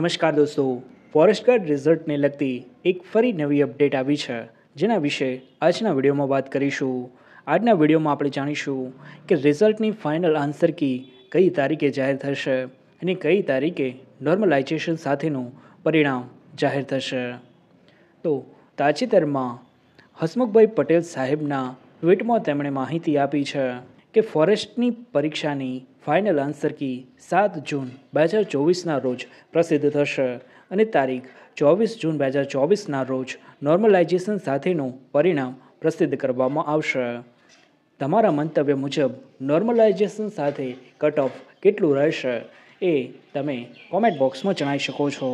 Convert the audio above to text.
નમસ્કાર દોસ્તો forest guard રિઝલ્ટને લગતી એક ફરી નવી અપડેટ આવી છે જેના વિશે આજના વિડીયોમાં વાત કરીશું આજના વિડીયોમાં આપણે જાણીશું કે રિઝલ્ટની ફાઇનલ આન્સર કી કઈ તારીખે જાહેર થશે અને કઈ તારીખે નોર્મલાઇઝેશન સાથેનું પરિણામ જાહેર થશે તો તાજેતરમાં હસમુખભાઈ પટેલ સાહેબના ટ્વીટમાં તેમણે માહિતી આપી છે કે ફોરેસ્ટની પરીક્ષાની ફાઇનલ આન્સર કી સાત જૂન બે હજાર ચોવીસના રોજ પ્રસિદ્ધ થશે અને તારીખ ચોવીસ જૂન બે હજાર ચોવીસના રોજ નોર્મલાઇઝેશન સાથેનું પરિણામ પ્રસિદ્ધ કરવામાં આવશે તમારા મંતવ્ય મુજબ નોર્મલાઇઝેશન સાથે કટ ઓફ કેટલું રહેશે એ તમે કોમેન્ટ બોક્સમાં જણાવી શકો છો